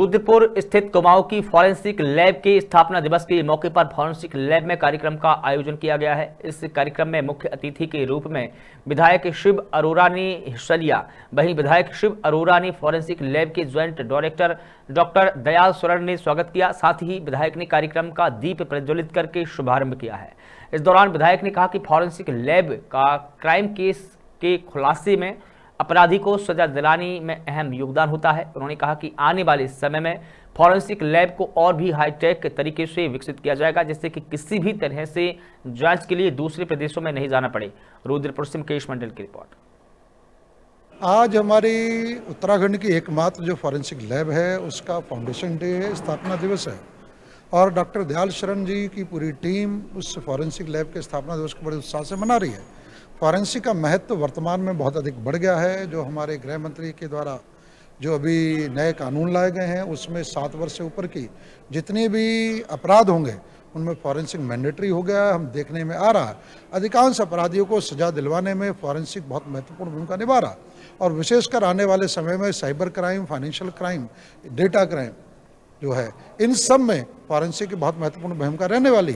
रुद्रपुर स्थित कुमाऊं की forensic lab के स्थापना दिवस के मौके पर फॉरेंसिक लैब में कार्यक्रम का आयोजन किया गया है इस कार्यक्रम में मुख्य अतिथि के रूप में विधायक शिव अरोरा ने हिस्सा लिया वहीं विधायक शिव अरोरा ने फॉरेंसिक लैब के joint director doctor Dayal Swaran ने स्वागत किया साथ ही विधायक ने कार्यक्रम का दीप प्रज्वलित करके शुभारंभ किया है इस दौरान विधायक ने कहा कि फॉरेंसिक लैब का क्राइम केस के खुलासे में अपराधी को सजा दिलाने में अहम योगदान होता है उन्होंने कहा कि आने वाले समय में फॉरेंसिक लैब को और भी हाईटेक तरीके से विकसित किया जाएगा जिससे कि किसी भी तरह से जांच के लिए दूसरे प्रदेशों में नहीं जाना पड़े रुद्रपुर से मुकेश मंडल की रिपोर्ट आज हमारी उत्तराखंड की एकमात्र जो फॉरेंसिक लैब है उसका फाउंडेशन डे है स्थापना दिवस है और डॉक्टर दयाल शरण जी की पूरी टीम उस फॉरेंसिक लैब के स्थापना दिवस को बड़े उत्साह से मना रही है फॉरेंसिक का महत्व वर्तमान में बहुत अधिक बढ़ गया है जो हमारे गृह मंत्री के द्वारा जो अभी नए कानून लाए गए हैं उसमें सात वर्ष से ऊपर की जितने भी अपराध होंगे उनमें फॉरेंसिक मैंडेटरी हो गया हम देखने में आ रहा है अधिकांश अपराधियों को सजा दिलवाने में फॉरेंसिक बहुत महत्वपूर्ण भूमिका निभा रहा और विशेषकर आने वाले समय में cyber crime financial crime data crime जो है इन सब में फॉरेंसिक की बहुत महत्वपूर्ण भूमिका रहने वाली